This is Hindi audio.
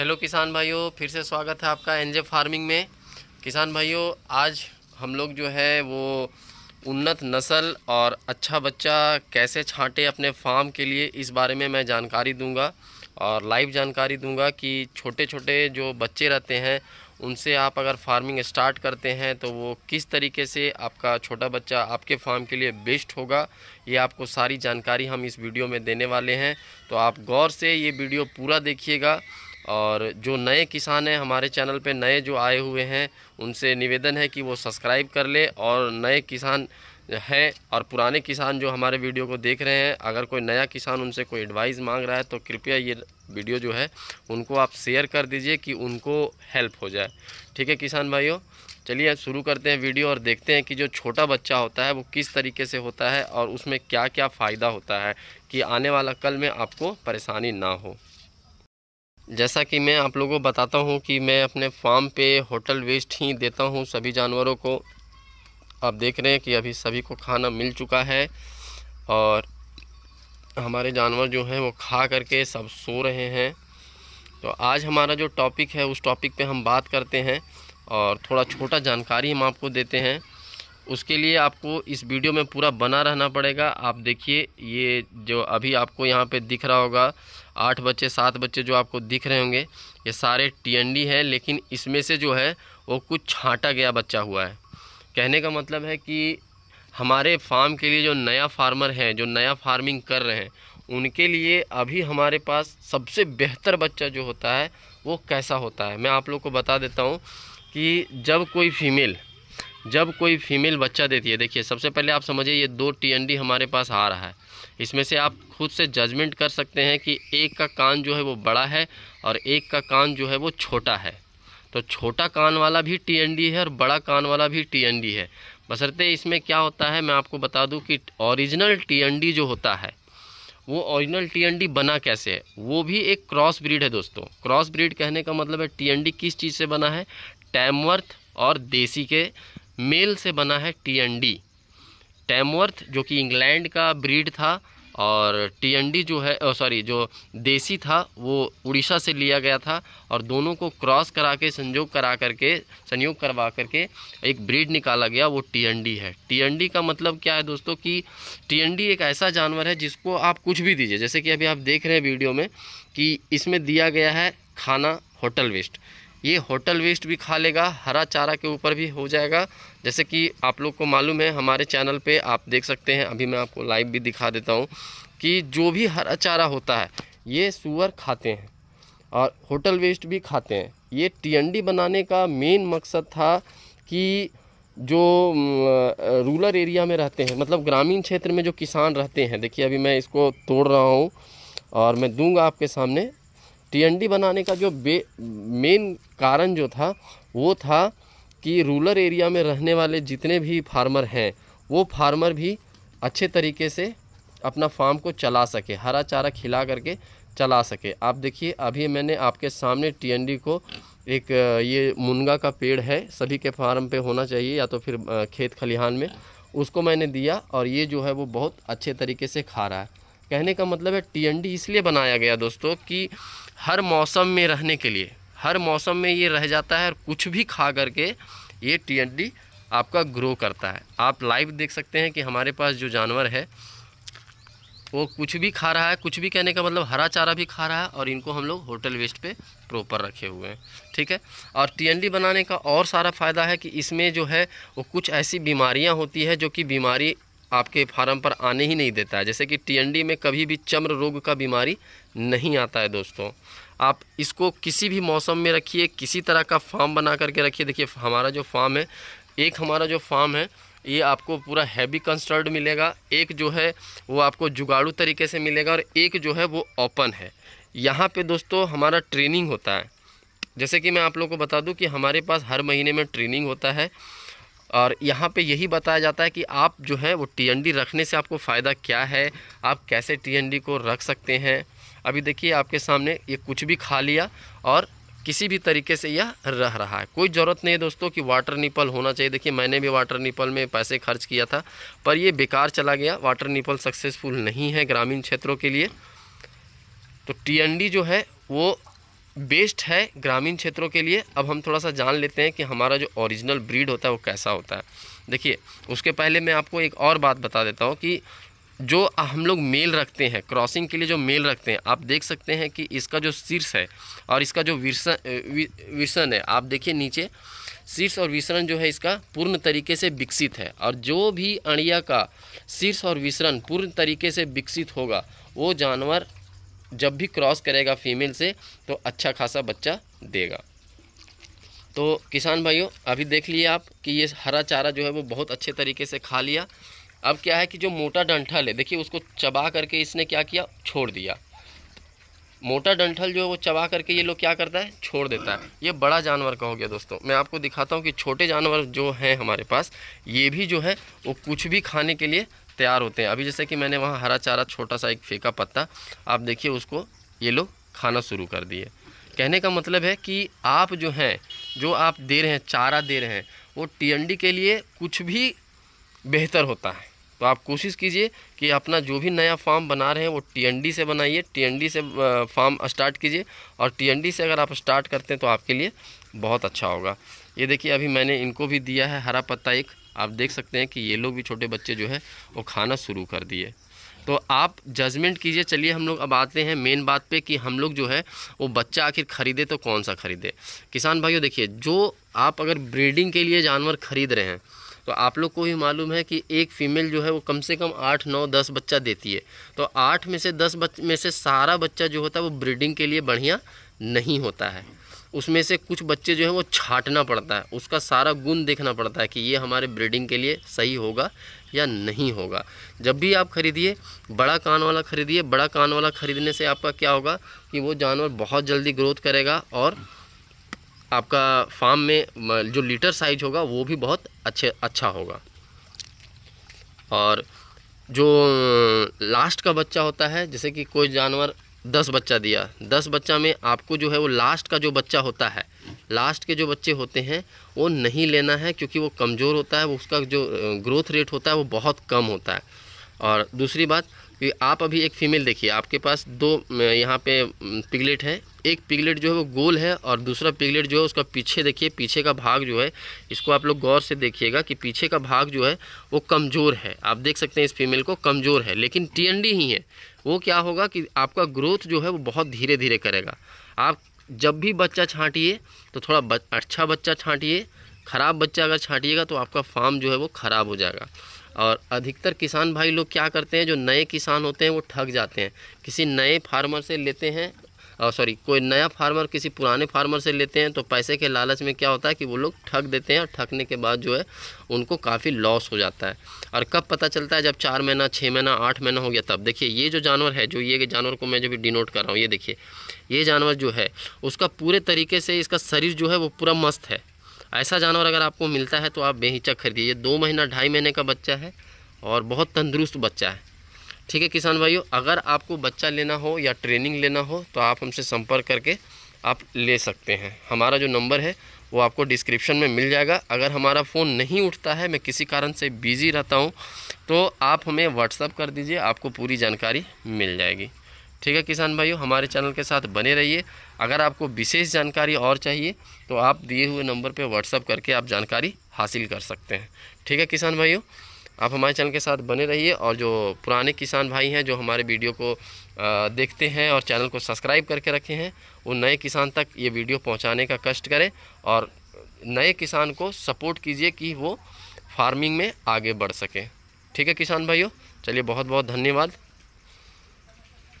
हेलो किसान भाइयों फिर से स्वागत है आपका एनजे फार्मिंग में किसान भाइयों आज हम लोग जो है वो उन्नत नस्ल और अच्छा बच्चा कैसे छांटे अपने फार्म के लिए इस बारे में मैं जानकारी दूंगा और लाइव जानकारी दूंगा कि छोटे छोटे जो बच्चे रहते हैं उनसे आप अगर फार्मिंग स्टार्ट करते हैं तो वो किस तरीके से आपका छोटा बच्चा आपके फार्म के लिए बेस्ट होगा ये आपको सारी जानकारी हम इस वीडियो में देने वाले हैं तो आप गौर से ये वीडियो पूरा देखिएगा और जो नए किसान हैं हमारे चैनल पे नए जो आए हुए हैं उनसे निवेदन है कि वो सब्सक्राइब कर ले और नए किसान हैं और पुराने किसान जो हमारे वीडियो को देख रहे हैं अगर कोई नया किसान उनसे कोई एडवाइस मांग रहा है तो कृपया ये वीडियो जो है उनको आप शेयर कर दीजिए कि उनको हेल्प हो जाए ठीक है किसान भाइयों चलिए शुरू करते हैं वीडियो और देखते हैं कि जो छोटा बच्चा होता है वो किस तरीके से होता है और उसमें क्या क्या फ़ायदा होता है कि आने वाला कल में आपको परेशानी ना हो जैसा कि मैं आप लोगों को बताता हूँ कि मैं अपने फार्म पे होटल वेस्ट ही देता हूँ सभी जानवरों को आप देख रहे हैं कि अभी सभी को खाना मिल चुका है और हमारे जानवर जो हैं वो खा करके सब सो रहे हैं तो आज हमारा जो टॉपिक है उस टॉपिक पे हम बात करते हैं और थोड़ा छोटा जानकारी हम आपको देते हैं उसके लिए आपको इस वीडियो में पूरा बना रहना पड़ेगा आप देखिए ये जो अभी आपको यहाँ पे दिख रहा होगा आठ बच्चे सात बच्चे जो आपको दिख रहे होंगे ये सारे टीएनडी हैं लेकिन इसमें से जो है वो कुछ छाँटा गया बच्चा हुआ है कहने का मतलब है कि हमारे फार्म के लिए जो नया फार्मर हैं जो नया फार्मिंग कर रहे हैं उनके लिए अभी हमारे पास सबसे बेहतर बच्चा जो होता है वो कैसा होता है मैं आप लोग को बता देता हूँ कि जब कोई फीमेल जब कोई फीमेल बच्चा देती है देखिए सबसे पहले आप समझिए ये दो टीएनडी हमारे पास आ रहा है इसमें से आप खुद से जजमेंट कर सकते हैं कि एक का कान जो है वो बड़ा है और एक का कान जो है वो छोटा है तो छोटा कान वाला भी टीएनडी है और बड़ा कान वाला भी टीएनडी है बसरते इसमें क्या होता है मैं आपको बता दूँ कि ओरिजिनल टी जो होता है वो ओरिजिनल टी बना कैसे है वो भी एक क्रॉस ब्रीड है दोस्तों क्रॉस ब्रीड कहने का मतलब है टी किस चीज़ से बना है टैमवर्थ और देसी के मेल से बना है टी एन डी टैमवर्थ जो कि इंग्लैंड का ब्रीड था और टीएनडी जो है सॉरी जो देसी था वो उड़ीसा से लिया गया था और दोनों को क्रॉस करा के संयोग करा करके संयोग करवा करके एक ब्रीड निकाला गया वो टीएनडी है टीएनडी का मतलब क्या है दोस्तों कि टीएनडी एक ऐसा जानवर है जिसको आप कुछ भी दीजिए जैसे कि अभी आप देख रहे हैं वीडियो में कि इसमें दिया गया है खाना होटल वेस्ट ये होटल वेस्ट भी खा लेगा हरा चारा के ऊपर भी हो जाएगा जैसे कि आप लोग को मालूम है हमारे चैनल पे आप देख सकते हैं अभी मैं आपको लाइव भी दिखा देता हूँ कि जो भी हरा चारा होता है ये सुअर खाते हैं और होटल वेस्ट भी खाते हैं ये टीएनडी बनाने का मेन मकसद था कि जो रूरल एरिया में रहते हैं मतलब ग्रामीण क्षेत्र में जो किसान रहते हैं देखिए अभी मैं इसको तोड़ रहा हूँ और मैं दूंगा आपके सामने टीएनडी बनाने का जो बे मेन कारण जो था वो था कि रूरल एरिया में रहने वाले जितने भी फार्मर हैं वो फार्मर भी अच्छे तरीके से अपना फार्म को चला सके हरा चारा खिला करके चला सके आप देखिए अभी मैंने आपके सामने टीएनडी को एक ये मुनगा का पेड़ है सभी के फार्म पे होना चाहिए या तो फिर खेत खलिहान में उसको मैंने दिया और ये जो है वो बहुत अच्छे तरीके से खा रहा है कहने का मतलब है टीएनडी इसलिए बनाया गया दोस्तों कि हर मौसम में रहने के लिए हर मौसम में ये रह जाता है और कुछ भी खा करके ये टीएनडी आपका ग्रो करता है आप लाइव देख सकते हैं कि हमारे पास जो जानवर है वो कुछ भी खा रहा है कुछ भी कहने का मतलब हरा चारा भी खा रहा है और इनको हम लोग होटल वेस्ट पे प्रॉपर रखे हुए हैं ठीक है और टीएनडी बनाने का और सारा फ़ायदा है कि इसमें जो है वो कुछ ऐसी बीमारियां होती है जो कि बीमारी आपके फार्म पर आने ही नहीं देता है जैसे कि टीएनडी में कभी भी चम्र रोग का बीमारी नहीं आता है दोस्तों आप इसको किसी भी मौसम में रखिए किसी तरह का फार्म बना करके रखिए देखिए हमारा जो फार्म है एक हमारा जो फार्म है ये आपको पूरा हैवी कंस्टर्ड मिलेगा एक जो है वो आपको जुगाड़ू तरीके से मिलेगा और एक जो है वो ओपन है यहाँ पे दोस्तों हमारा ट्रेनिंग होता है जैसे कि मैं आप लोग को बता दूँ कि हमारे पास हर महीने में ट्रेनिंग होता है और यहाँ पे यही बताया जाता है कि आप जो है वो टीएनडी रखने से आपको फ़ायदा क्या है आप कैसे टीएनडी को रख सकते हैं अभी देखिए आपके सामने ये कुछ भी खा लिया और किसी भी तरीके से यह रह रहा है कोई ज़रूरत नहीं है दोस्तों कि वाटर निपल होना चाहिए देखिए मैंने भी वाटर निपल में पैसे खर्च किया था पर यह बेकार चला गया वाटर निपल सक्सेसफुल नहीं है ग्रामीण क्षेत्रों के लिए तो टीएनडी जो है वो बेस्ट है ग्रामीण क्षेत्रों के लिए अब हम थोड़ा सा जान लेते हैं कि हमारा जो ओरिजिनल ब्रीड होता है वो कैसा होता है देखिए उसके पहले मैं आपको एक और बात बता देता हूँ कि जो हम लोग मेल रखते हैं क्रॉसिंग के लिए जो मेल रखते हैं आप देख सकते हैं कि इसका जो शीर्ष है और इसका जो विरसन विरसन है आप देखिए नीचे शीर्ष और विसरण जो है इसका पूर्ण तरीके से विकसित है और जो भी अणिया का शीर्ष और विसरण पूर्ण तरीके से विकसित होगा वो जानवर जब भी क्रॉस करेगा फीमेल से तो अच्छा खासा बच्चा देगा तो किसान भाइयों अभी देख लिए आप कि ये हरा चारा जो है वो बहुत अच्छे तरीके से खा लिया अब क्या है कि जो मोटा डंठल है देखिए उसको चबा करके इसने क्या किया छोड़ दिया मोटा डंठल जो है वो चबा करके ये लोग क्या करता है छोड़ देता है ये बड़ा जानवर का हो गया दोस्तों मैं आपको दिखाता हूँ कि छोटे जानवर जो हैं हमारे पास ये भी जो है वो कुछ भी खाने के लिए तैयार होते हैं अभी जैसे कि मैंने वहाँ हरा चारा छोटा सा एक फेंका पत्ता आप देखिए उसको ये लोग खाना शुरू कर दिए कहने का मतलब है कि आप जो हैं जो आप दे रहे हैं चारा दे रहे हैं वो टीएनडी के लिए कुछ भी बेहतर होता है तो आप कोशिश कीजिए कि अपना जो भी नया फार्म बना रहे हैं वो टीएनडी से बनाइए टीएनडी से फार्म स्टार्ट कीजिए और टीएनडी से अगर आप स्टार्ट करते हैं तो आपके लिए बहुत अच्छा होगा ये देखिए अभी मैंने इनको भी दिया है हरा पत्ता एक आप देख सकते हैं कि ये लोग भी छोटे बच्चे जो है वो खाना शुरू कर दिए तो आप जजमेंट कीजिए चलिए हम लोग अब आते हैं मेन बात पे कि हम लोग जो है वो बच्चा आखिर ख़रीदे तो कौन सा ख़रीदे किसान भाइयों देखिए जो आप अगर ब्रीडिंग के लिए जानवर ख़रीद रहे हैं तो आप लोग को ही मालूम है कि एक फ़ीमेल जो है वो कम से कम आठ नौ दस बच्चा देती है तो आठ में से दस बच में से सारा बच्चा जो होता है वो ब्रीडिंग के लिए बढ़िया नहीं होता है उसमें से कुछ बच्चे जो हैं वो छाटना पड़ता है उसका सारा गुण देखना पड़ता है कि ये हमारे ब्रीडिंग के लिए सही होगा या नहीं होगा जब भी आप खरीदिए बड़ा कान वाला खरीदिए बड़ा कान वाला ख़रीदने से आपका क्या होगा कि वो जानवर बहुत जल्दी ग्रोथ करेगा और आपका फार्म में जो लीटर साइज होगा वो भी बहुत अच्छे अच्छा होगा और जो लास्ट का बच्चा होता है जैसे कि कोई जानवर दस बच्चा दिया दस बच्चा में आपको जो है वो लास्ट का जो बच्चा होता है लास्ट के जो बच्चे होते हैं वो नहीं लेना है क्योंकि वो कमज़ोर होता है उसका जो ग्रोथ रेट होता है वो बहुत कम होता है और दूसरी बात आप अभी एक फ़ीमेल देखिए आपके पास दो यहाँ पे पिगलेट है एक पिगलेट जो है वो गोल है और दूसरा पिगलेट जो है उसका पीछे देखिए पीछे का भाग जो है इसको आप लोग गौर से देखिएगा कि पीछे का भाग जो है वो कमज़ोर है आप देख सकते हैं इस फीमेल को कमज़ोर है लेकिन टीएनडी ही है वो क्या होगा कि आपका ग्रोथ जो है वो बहुत धीरे धीरे करेगा आप जब भी बच्चा छाँटिए तो थोड़ा अच्छा बच्चा छाँटिए ख़राब बच्चा अगर छाँटिएगा तो आपका फार्म जो है वो ख़राब हो जाएगा और अधिकतर किसान भाई लोग क्या करते हैं जो नए किसान होते हैं वो ठग जाते हैं किसी नए फार्मर से लेते हैं और सॉरी कोई नया फार्मर किसी पुराने फार्मर से लेते हैं तो पैसे के लालच में क्या होता है कि वो लोग ठग देते हैं और ठगने के बाद जो है उनको काफ़ी लॉस हो जाता है और कब पता चलता है जब चार महीना छः महीना आठ महीना हो गया तब देखिए ये जो जानवर है जो ये जानवर को मैं जो भी डिनोट कर रहा हूँ ये देखिए ये जानवर जो है उसका पूरे तरीके से इसका शरीर जो है वो पूरा मस्त है ऐसा जानवर अगर आपको मिलता है तो आप बेहिचक खरीदिए दो महीना ढाई महीने का बच्चा है और बहुत तंदुरुस्त बच्चा है ठीक है किसान भाइयों अगर आपको बच्चा लेना हो या ट्रेनिंग लेना हो तो आप हमसे संपर्क करके आप ले सकते हैं हमारा जो नंबर है वो आपको डिस्क्रिप्शन में मिल जाएगा अगर हमारा फ़ोन नहीं उठता है मैं किसी कारण से बिज़ी रहता हूँ तो आप हमें व्हाट्सअप कर दीजिए आपको पूरी जानकारी मिल जाएगी ठीक है किसान भाइयों हमारे चैनल के साथ बने रहिए अगर आपको विशेष जानकारी और चाहिए तो आप दिए हुए नंबर पर व्हाट्सअप करके आप जानकारी हासिल कर सकते हैं ठीक है किसान भाइयों आप हमारे चैनल के साथ बने रहिए और जो पुराने किसान भाई हैं जो हमारे वीडियो को देखते हैं और चैनल को सब्सक्राइब करके रखे हैं उन नए किसान तक ये वीडियो पहुंचाने का कष्ट करें और नए किसान को सपोर्ट कीजिए कि वो फार्मिंग में आगे बढ़ सकें ठीक है किसान भाइयों चलिए बहुत बहुत धन्यवाद